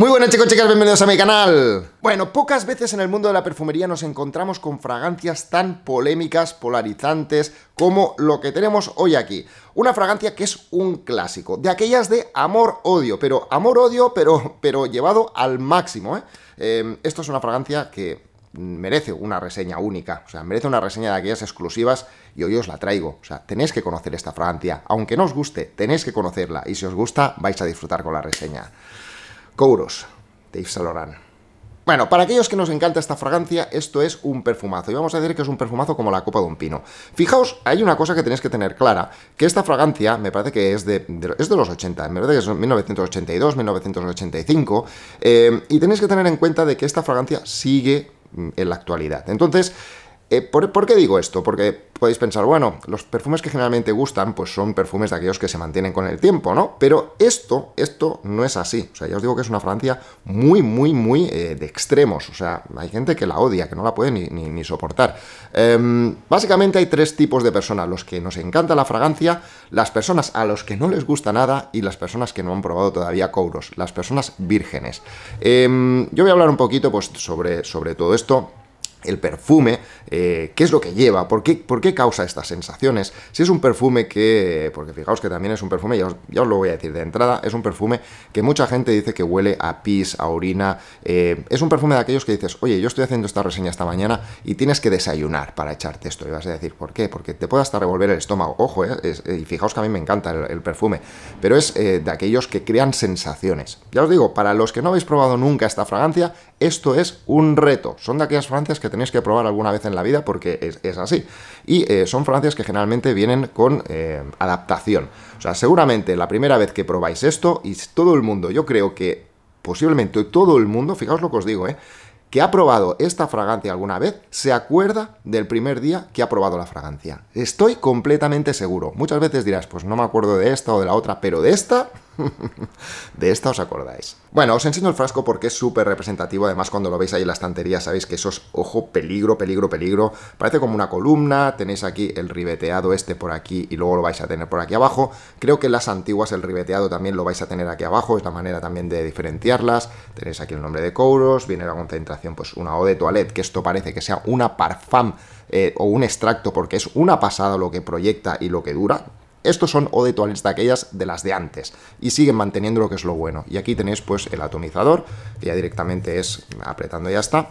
Muy buenas chicos, chicas, bienvenidos a mi canal. Bueno, pocas veces en el mundo de la perfumería nos encontramos con fragancias tan polémicas, polarizantes, como lo que tenemos hoy aquí. Una fragancia que es un clásico, de aquellas de amor-odio, pero amor-odio, pero, pero llevado al máximo. ¿eh? Em, esto es una fragancia que merece una reseña única, o sea, merece una reseña de aquellas exclusivas y hoy os la traigo. O sea, tenéis que conocer esta fragancia, aunque no os guste, tenéis que conocerla y si os gusta vais a disfrutar con la reseña. Kouros, de Yves Bueno, para aquellos que nos encanta esta fragancia, esto es un perfumazo. Y vamos a decir que es un perfumazo como la copa de un pino. Fijaos, hay una cosa que tenéis que tener clara, que esta fragancia me parece que es de, es de los 80, me parece que es 1982, 1985, y tenéis que tener en cuenta de que esta fragancia sigue mm, en la actualidad. Entonces, eh, ¿por, qué digo esto? Porque podéis pensar, bueno, los perfumes que generalmente gustan, pues son perfumes de aquellos que se mantienen con el tiempo, ¿no? Pero esto, esto no es así. O sea, ya os digo que es una fragancia muy, muy, muy eh, de extremos. O sea, hay gente que la odia, que no la puede ni, soportar. Em, básicamente hay tres tipos de personas. Los que nos encanta la fragancia, las personas a los que no les gusta nada y las personas que no han probado todavía Kouros, las personas vírgenes. Em, yo voy a hablar un poquito pues, sobre, sobre todo esto el perfume, eh, qué es lo que lleva, ¿Por qué, por qué, causa estas sensaciones. Si es un perfume que, porque fijaos que también es un perfume, ya os, lo voy a decir de entrada, es un perfume que mucha gente dice que huele a pis, a orina, eh, es un perfume de aquellos que dices, oye, yo estoy haciendo esta reseña esta mañana y tienes que desayunar para echarte esto. Y vas a decir, ¿por qué? Porque te puede hasta revolver el estómago. Ojo, eh, y fijaos que a mí me encanta el, el perfume, pero es de aquellos que crean sensaciones. Ya os digo, para los que no habéis probado nunca esta fragancia, esto es un reto. Son de aquellas francias que tenéis que probar alguna vez en la vida porque es, así. Y eh, son francias que generalmente vienen con eh, adaptación. O sea, seguramente la primera vez que probáis esto y todo el mundo, yo creo que posiblemente todo el mundo, fijaos lo que os digo, eh, que ha probado esta fragancia alguna vez se acuerda del primer día que ha probado la fragancia. Estoy completamente seguro. Muchas veces dirás, pues no me acuerdo de esta o de la otra, pero de esta de esta os acordáis. Bueno, os enseño el frasco porque es súper representativo. Además, cuando lo veis ahí en la estantería, sabéis que eso es, ojo, peligro, peligro, peligro. Parece como una columna. Tenéis aquí el ribeteado este por aquí y luego lo vais a tener por aquí abajo. Creo que en las antiguas el ribeteado también lo vais a tener aquí abajo. Es la manera también de diferenciarlas. Tenéis aquí el nombre de Kouros. Viene la concentración, pues una O de Toilette que esto parece que sea una parfum eh, o un extracto porque es una pasada lo que proyecta y lo que dura. Estos son de to de aquellas de las de antes, y siguen manteniendo lo que es lo bueno. Y aquí tenéis pues el atomizador, que ya directamente es apretando ya está,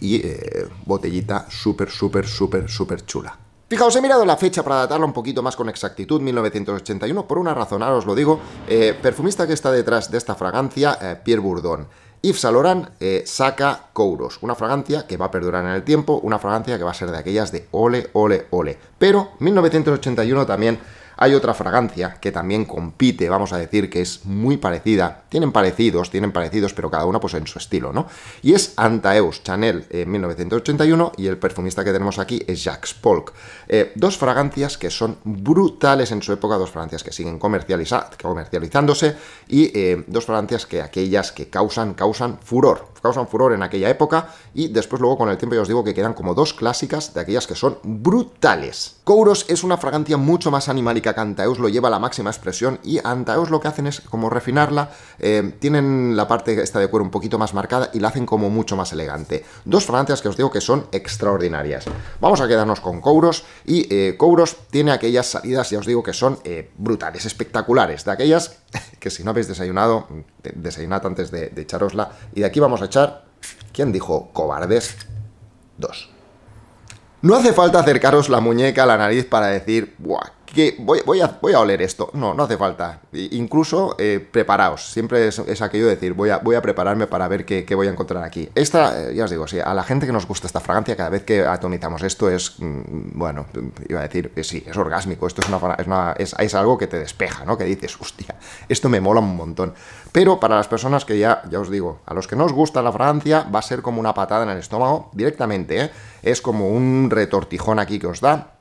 y eh, botellita súper, súper, súper, súper chula. Fijaos, he mirado la fecha para datarla un poquito más con exactitud, 1981, por una razón, ahora os lo digo, eh, perfumista que está detrás de esta fragancia, eh, Pierre Bourdon. Yves Saint saca Kouros, una fragancia que va a perdurar en el tiempo, una fragancia que va a ser de aquellas de ole, ole, ole. Pero 1981 también hay otra fragancia que también compite, vamos a decir, que es muy parecida. Tienen parecidos, tienen parecidos, pero cada una pues en su estilo, ¿no? Y es Antaeus Chanel eh, en 1981 y el perfumista que tenemos aquí es Jacques Polk. Eh, dos fragancias que son brutales en su época, dos fragancias que siguen comercializándose y eh, dos fragancias que aquellas que causan, causan furor, causan furor en aquella época y después luego con el tiempo ya os digo que quedan como dos clásicas de aquellas que son brutales. Kouros es una fragancia mucho más animal que Antaeus lo lleva a la máxima expresión y Antaeus lo que hacen es como refinarla, eh, tienen la parte esta de cuero un poquito más marcada y la hacen como mucho más elegante. Dos francias que os digo que son extraordinarias. Vamos a quedarnos con Kouros y eh, Kouros tiene aquellas salidas, ya os digo, que son eh, brutales, espectaculares, de aquellas que si no habéis desayunado, desayunad antes de, de echarosla. Y de aquí vamos a echar, ¿quién dijo? Cobardes 2. No hace falta acercaros la muñeca a la nariz para decir, ¡buah! que voy, a, voy a oler esto. No, no hace falta. Incluso eh, preparaos. Siempre es, aquello de decir, voy a, voy a prepararme para ver qué, qué voy a encontrar aquí. Esta, eh, ya os digo, a la gente que nos gusta esta fragancia, cada vez que atomizamos esto es, mm, bueno, iba a decir, que eh, sí, es orgásmico. Esto es, una, es, es, algo que te despeja, ¿no? Que dices, hostia, esto me mola un montón. Pero para las personas que ya, ya os digo, a los que no os gusta la fragancia, va a ser como una patada en el estómago directamente, Es como un retortijón aquí que os da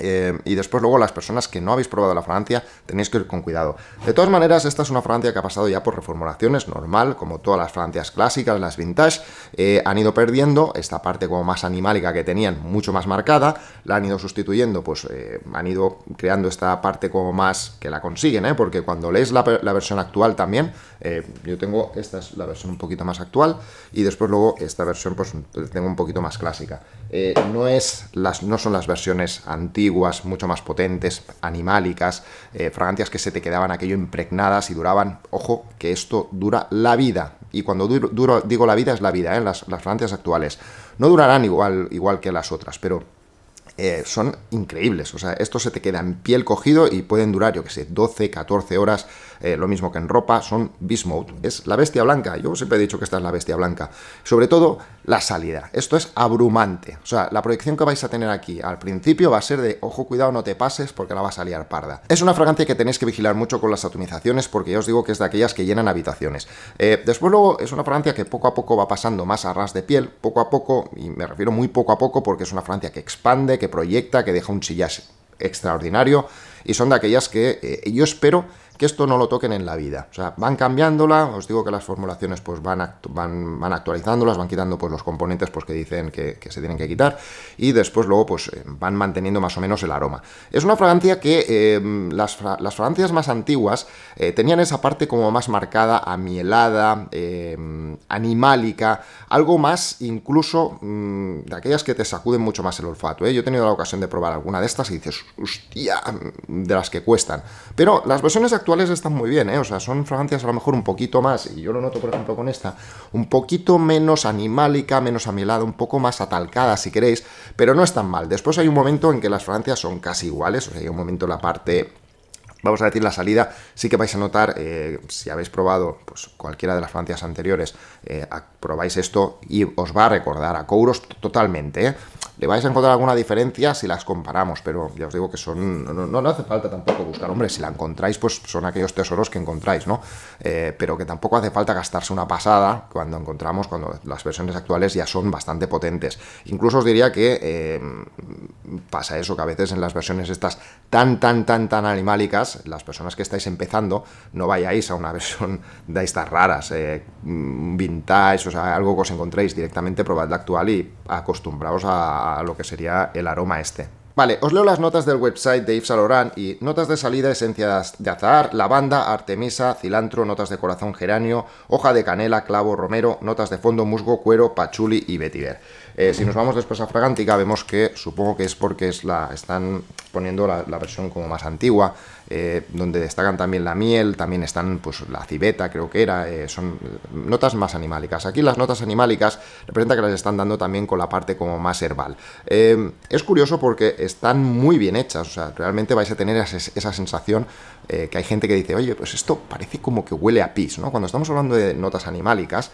eh, y después luego las personas que no habéis probado la Francia tenéis que ir con cuidado. De todas maneras, esta es una Francia que ha pasado ya por reformulaciones, normal, como todas las Francias clásicas, las vintage, eh, han ido perdiendo esta parte como más animálica que tenían, mucho más marcada, la han ido sustituyendo, pues eh, han ido creando esta parte como más que la consiguen, porque cuando lees la, la versión actual también, yo tengo, esta es la versión un poquito más actual, y después luego esta versión pues tengo un poquito más clásica. Eh, no, es las, no son las versiones antiguas, mucho más potentes, animálicas, eh, fragancias que se te quedaban aquello impregnadas y duraban, ojo, que esto dura la vida. Y cuando duro, digo la vida es la vida, ¿eh? las, las fragancias actuales. No durarán igual, igual que las otras, pero eh, son increíbles. O sea, esto se te queda en piel cogido y pueden durar, yo que sé, 12, 14 horas, eh, lo mismo que en ropa, son beast mode. Es la bestia blanca, yo siempre he dicho que esta es la bestia blanca. Sobre todo, la salida. Esto es abrumante. O sea, la proyección que vais a tener aquí al principio va a ser de, ojo, cuidado, no te pases porque la va a salir parda. Es una fragancia que tenéis que vigilar mucho con las atomizaciones porque ya os digo que es de aquellas que llenan habitaciones. Eh, después luego es una fragancia que poco a poco va pasando más a ras de piel, poco a poco, y me refiero muy poco a poco porque es una fragancia que expande, que que proyecta, que deja un sillas extraordinario, y son de aquellas que eh, yo espero que esto no lo toquen en la vida. O sea, van cambiándola, os digo que las formulaciones pues van, van, actualizándolas, van quitando pues los componentes pues que dicen que, se tienen que quitar y después luego pues eh, van manteniendo más o menos el aroma. Es una fragancia que em, las, fragancias más antiguas eh, tenían esa parte como más marcada, amielada, em, animálica, algo más incluso mm, de aquellas que te sacuden mucho más el olfato. ¿eh? Yo he tenido la ocasión de probar alguna de estas y dices, hostia, mm, de las que cuestan. Pero las versiones actuales actuales están muy bien, ¿eh? O sea, son fragancias a lo mejor un poquito más, y yo lo noto, por ejemplo, con esta, un poquito menos animálica, menos amielada, un poco más atalcada, si queréis, pero no están mal. Después hay un momento en que las fragancias son casi iguales, o sea, hay un momento en la parte vamos a decir la salida, sí que vais a notar, eh, si habéis probado pues, cualquiera de las plantillas anteriores, eh, probáis esto y os va a recordar a Kouros totalmente. ¿eh? Le vais a encontrar alguna diferencia si las comparamos, pero ya os digo que son. No, no, hace falta tampoco buscar, hombre, si la encontráis, pues son aquellos tesoros que encontráis, ¿no? pero que tampoco hace falta gastarse una pasada cuando encontramos, cuando las versiones actuales ya son bastante potentes. Incluso os diría que pasa eso, que a veces en las versiones estas tan, tan, tan, tan animálicas, las personas que estáis empezando no vayáis a una versión de estas raras, eh, mm, vintage, o sea, algo que os encontréis directamente, probad la actual y acostumbraos a, lo que sería el aroma este. Vale, os leo las notas del website de Yves Saint y notas de salida, esencias de azahar, lavanda, artemisa, cilantro, notas de corazón geranio, hoja de canela, clavo, romero, notas de fondo, musgo, cuero, pachuli y vetiver. Eh, si nos vamos después a Fragántica, vemos que supongo que es porque es la, están poniendo la, versión como más antigua, eh, donde destacan también la miel, también están pues la civeta, creo que era, eh, son notas más animálicas. Aquí las notas animálicas representa que las están dando también con la parte como más herbal. es curioso porque están muy bien hechas, o sea, realmente vais a tener esa, sensación que hay gente que dice, oye, pues esto parece como que huele a pis, ¿no? Cuando estamos hablando de notas animálicas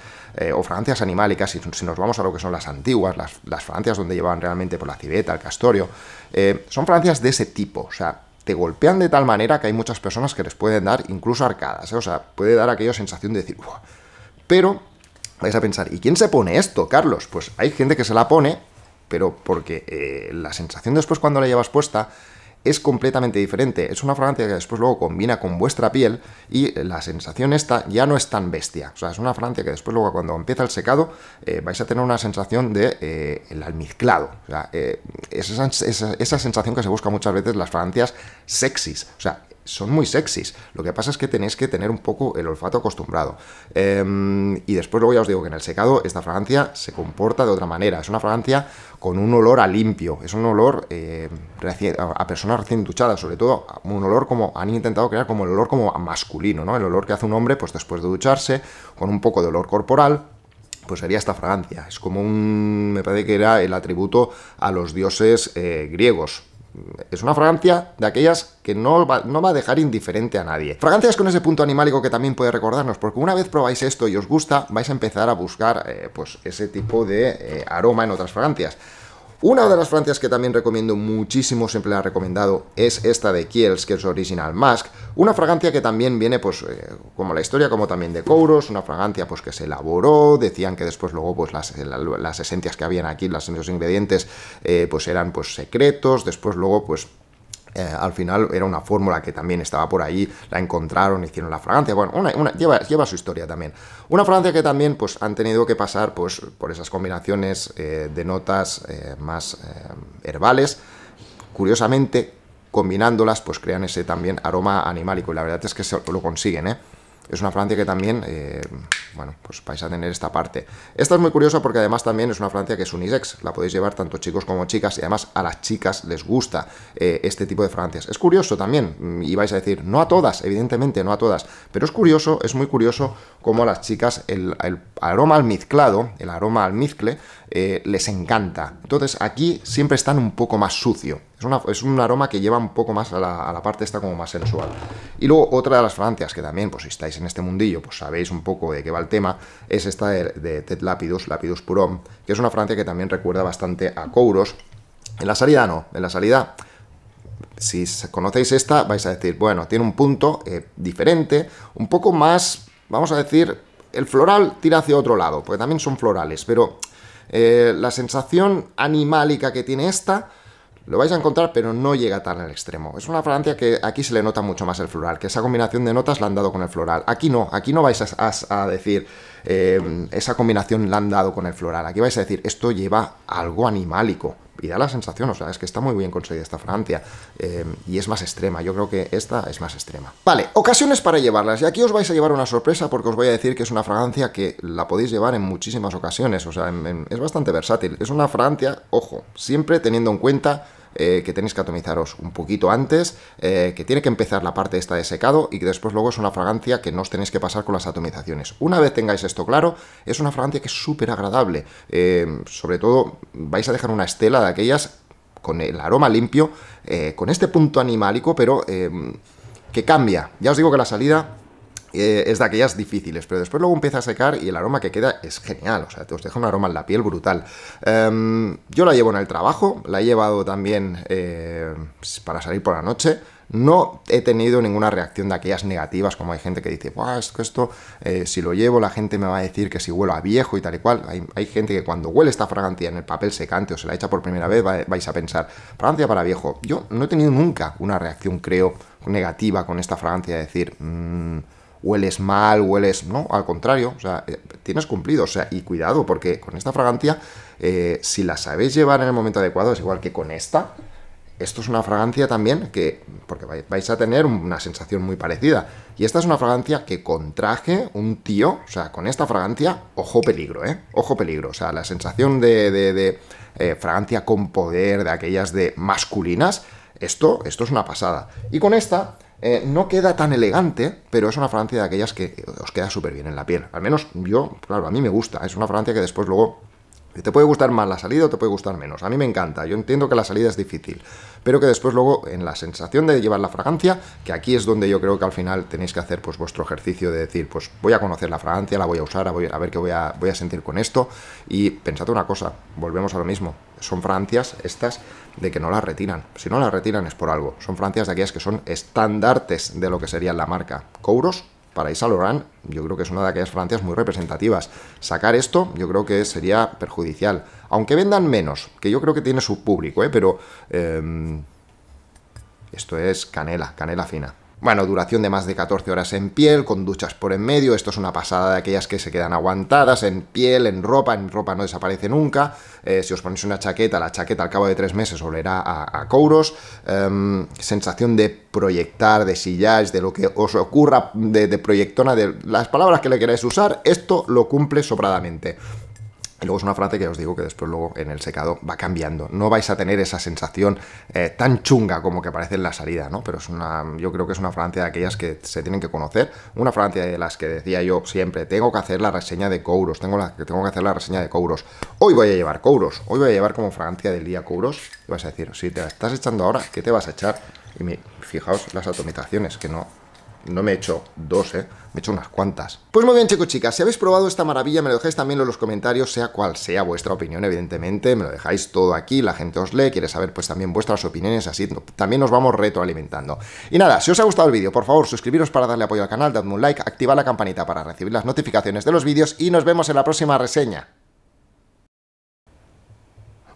o fragancias animálicas, si nos vamos a lo que son las antiguas, las, Francias donde llevan realmente por la civeta, el castorio, eh, son Francias de ese tipo, o sea, te golpean de tal manera que hay muchas personas que les pueden dar incluso arcadas, ¿eh? o sea, puede dar aquella sensación de decir, pero vais a pensar, ¿y quién se pone esto, Carlos? Pues hay gente que se la pone, pero porque eh, la sensación después cuando la llevas puesta es completamente diferente. Es una fragancia que después luego combina con vuestra piel y la sensación esta ya no es tan bestia. O sea, es una fragancia que después luego cuando empieza el secado eh, vais a tener una sensación de eh, el almizclado. O sea, eh, es esa, sensación que se busca muchas veces las fragancias sexys. O sea, son muy sexys. Lo que pasa es que tenéis que tener un poco el olfato acostumbrado. Em, y después luego ya os digo que en el secado esta fragancia se comporta de otra manera. Es una fragancia con un olor a limpio. Es un olor eh, a personas recién duchadas, sobre todo un olor como han intentado crear como el olor como masculino, ¿no? El olor que hace un hombre pues después de ducharse con un poco de olor corporal pues sería esta fragancia. Es como un. me parece que era el atributo a los dioses eh, griegos, es una fragancia de aquellas que no va, a dejar indiferente a nadie. Fragancias con ese punto animálico que también puede recordarnos, porque una vez probáis esto y os gusta, vais a empezar a buscar eh, pues ese tipo de eh, aroma en otras fragancias. Una de las fragancias que también recomiendo muchísimo, siempre la he recomendado, es esta de Kiels, que es Original Mask. Una fragancia que también viene, pues, eh, como la historia, como también de Couros, una fragancia pues que se elaboró, decían que después luego pues las, las esencias que habían aquí, los ingredientes, eh, pues eran pues secretos, después luego pues eh, al final era una fórmula que también estaba por ahí, la encontraron, hicieron la fragancia, bueno, una, lleva, su historia también. Una fragancia que también pues, han tenido que pasar pues, por esas combinaciones eh, de notas eh, más herbales, curiosamente combinándolas pues crean ese también aroma animalico. y la verdad es que se lo consiguen, ¿eh? es una Francia que también, eh, bueno, pues vais a tener esta parte. Esta es muy curiosa porque además también es una Francia que es unisex, la podéis llevar tanto chicos como chicas y además a las chicas les gusta eh, este tipo de fragancias. Es curioso también, mm, y vais a decir, no a todas, evidentemente, no a todas, pero es curioso, es muy curioso cómo a las chicas el, aroma almizclado, el aroma almizcle, eh, les encanta. Entonces aquí siempre están un poco más sucio es, un aroma que lleva un poco más a la, parte esta como más sensual. Y luego otra de las fragancias que también, pues si estáis en este mundillo, pues sabéis un poco de qué va el tema, es esta de, Ted Lapidus, Lapidus Purum que es una francia que también recuerda bastante a Kouros. En la salida no, en la salida si conocéis esta, vais a decir, bueno, tiene un punto eh, diferente, un poco más, vamos a decir, el floral tira hacia otro lado, porque también son florales, pero eh, la sensación animálica que tiene esta lo vais a encontrar, pero no llega tan al extremo. Es una fragancia que aquí se le nota mucho más el floral, que esa combinación de notas la han dado con el floral. Aquí no, aquí no vais a, a decir eh, esa combinación la han dado con el floral. Aquí vais a decir, esto lleva algo animálico. Y da la sensación, o sea, es que está muy bien conseguida esta fragancia eh, y es más extrema, yo creo que esta es más extrema. Vale, ocasiones para llevarlas. Y aquí os vais a llevar una sorpresa porque os voy a decir que es una fragancia que la podéis llevar en muchísimas ocasiones. O sea, es bastante versátil. Es una fragancia, ojo, siempre teniendo en cuenta eh, que tenéis que atomizaros un poquito antes, eh, que tiene que empezar la parte esta de secado y que después luego es una fragancia que no os tenéis que pasar con las atomizaciones. Una vez tengáis esto claro, es una fragancia que es súper agradable. Eh, sobre todo vais a dejar una estela de aquellas con el aroma limpio, con este punto animálico, pero que cambia. Ya os digo que la salida eh, es de aquellas difíciles, pero después luego empieza a secar y el aroma que queda es genial, o sea, te os deja un aroma en la piel brutal. Em, yo la llevo en el trabajo, la he llevado también eh, para salir por la noche. No he tenido ninguna reacción de aquellas negativas, como hay gente que dice, Buah, es que esto, eh, si lo llevo, la gente me va a decir que si huelo a viejo y tal y cual. Hay, gente que cuando huele esta fragancia en el papel secante o se la echa por primera vez, vais a pensar, fragancia para viejo. Yo no he tenido nunca una reacción, creo, negativa con esta fragancia de decir, mm, hueles mal, hueles, no, al contrario, o sea, eh, tienes cumplido, o sea, y cuidado, porque con esta fragancia, eh, si la sabéis llevar en el momento adecuado, es igual que con esta, esto es una fragancia también que, porque vais a tener una sensación muy parecida, y esta es una fragancia que contraje un tío, o sea, con esta fragancia, ojo peligro, ¿eh? Ojo peligro, o sea, la sensación de, de, de eh, fragancia con poder, de aquellas de masculinas, esto, esto es una pasada. Y con esta eh, no queda tan elegante, pero es una fragancia de aquellas que os queda súper bien en la piel. Al menos yo, claro, a mí me gusta. Es una fragancia que después luego te puede gustar más la salida o te puede gustar menos. A mí me encanta, yo entiendo que la salida es difícil, pero que después luego en la sensación de llevar la fragancia, que aquí es donde yo creo que al final tenéis que hacer pues vuestro ejercicio de decir, pues voy a conocer la fragancia, la voy a usar, a ver qué voy a, voy a sentir con esto. Y pensad una cosa, volvemos a lo mismo, son fragancias estas de que no las retiran. Si no las retiran es por algo. Son fragancias de aquellas que son estandartes de lo que sería la marca. Couros para Isa Loran, yo creo que es una de aquellas Francias muy representativas. Sacar esto, yo creo que sería perjudicial. Aunque vendan menos, que yo creo que tiene su público, ¿eh? pero em, esto es canela, canela fina. Bueno, duración de más de 14 horas en piel, con duchas por en medio, esto es una pasada de aquellas que se quedan aguantadas en piel, en ropa, en ropa no desaparece nunca, eh, si os ponéis una chaqueta, la chaqueta al cabo de tres meses olerá a, couros, em, sensación de proyectar, de sillage, de lo que os ocurra, de, de proyectona, de las palabras que le queráis usar, esto lo cumple sobradamente. Y luego es una frase que os digo que después luego en el secado va cambiando. No vais a tener esa sensación eh, tan chunga como que aparece en la salida, ¿no? Pero es una, yo creo que es una fragancia de aquellas que se tienen que conocer. Una fragancia de las que decía yo siempre, tengo que hacer la reseña de Couros, tengo, la, tengo que hacer la reseña de Couros. Hoy voy a llevar Couros, hoy voy a llevar como fragancia del día Couros. Y vas a decir, si te la estás echando ahora, ¿qué te vas a echar? Y me, fijaos las atomizaciones, que no, no me he hecho dos, ¿eh? Me he hecho unas cuantas. Pues muy bien, chicos, chicas. Si habéis probado esta maravilla, me lo dejáis también en los comentarios, sea cual sea vuestra opinión, evidentemente. Me lo dejáis todo aquí, la gente os lee, quiere saber pues también vuestras opiniones, así también nos vamos retroalimentando. Y nada, si os ha gustado el vídeo, por favor, suscribiros para darle apoyo al canal, dadme un like, activad la campanita para recibir las notificaciones de los vídeos y nos vemos en la próxima reseña.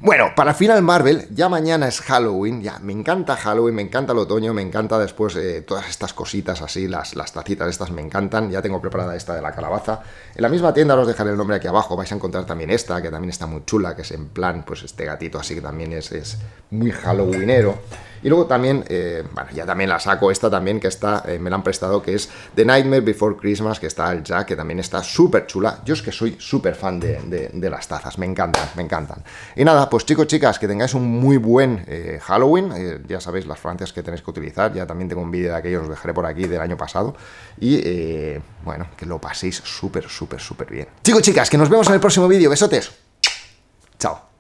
Bueno, para final Marvel, ya mañana es Halloween, ya me encanta Halloween, me encanta el otoño, me encanta después eh, todas estas cositas así, las, las tacitas estas me encantan, ya tengo preparada esta de la calabaza. En la misma tienda os dejaré el nombre aquí abajo, vais a encontrar también esta, que también está muy chula, que es en plan, pues este gatito así que también es, es muy halloweenero. Y luego también, eh, bueno, ya también la saco esta también, que está, eh, me la han prestado, que es The Nightmare Before Christmas, que está el Jack, que también está súper chula. Yo es que soy súper fan de, las tazas, me encantan, me encantan. Y nada, pues chicos, chicas, que tengáis un muy buen eh, Halloween. ya sabéis las francias que tenéis que utilizar. Ya también tengo un vídeo de aquello, os dejaré por aquí del año pasado. Y bueno, que lo paséis súper, súper, súper bien. Chicos, chicas, que nos vemos en el próximo vídeo. Besotes. Chao.